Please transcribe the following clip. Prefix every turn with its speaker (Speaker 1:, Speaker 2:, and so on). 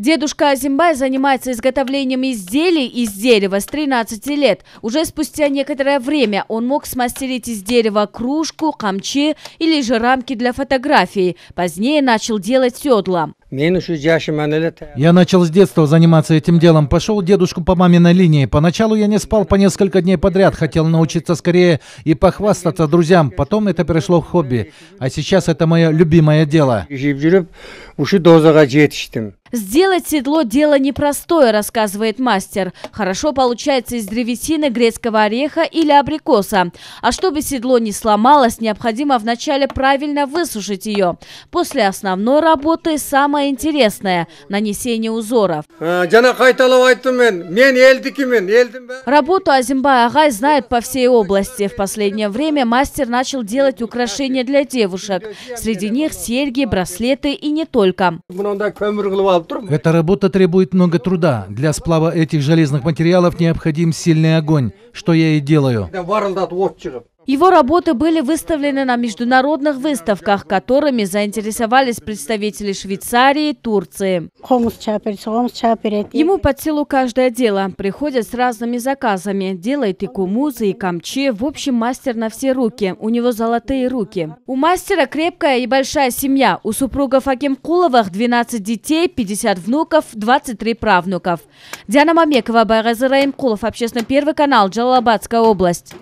Speaker 1: Дедушка Азимбай занимается изготовлением изделий из дерева с 13 лет. Уже спустя некоторое время он мог смастерить из дерева кружку, камчи или же рамки для фотографий. Позднее начал делать седла.
Speaker 2: Я начал с детства заниматься этим делом. Пошел дедушку по маминой линии. Поначалу я не спал по несколько дней подряд. Хотел научиться скорее и похвастаться друзьям. Потом это перешло в хобби. А сейчас это мое любимое дело.
Speaker 1: Сделать седло – дело непростое, рассказывает мастер. Хорошо получается из древесины, грецкого ореха или абрикоса. А чтобы седло не сломалось, необходимо вначале правильно высушить ее. После основной работы – самое самое интересное – нанесение узоров. Э, Работу Азимбай Агай знает по всей области. В последнее время мастер начал делать украшения для девушек. Среди них серьги, браслеты и не только. Эта
Speaker 2: работа требует много труда. Для сплава этих железных материалов необходим сильный огонь, что я и делаю.
Speaker 1: Его работы были выставлены на международных выставках, которыми заинтересовались представители Швейцарии, Турции. Ему под силу каждое дело. Приходят с разными заказами. Делает и кумузы, и камчи. В общем, мастер на все руки. У него золотые руки. У мастера крепкая и большая семья. У супругов Акимкуловых 12 детей, 50 внуков, 23 правнуков. Диана Мамекова, Байраза Раимкулов, Общественно первый канал, Джалабадская область.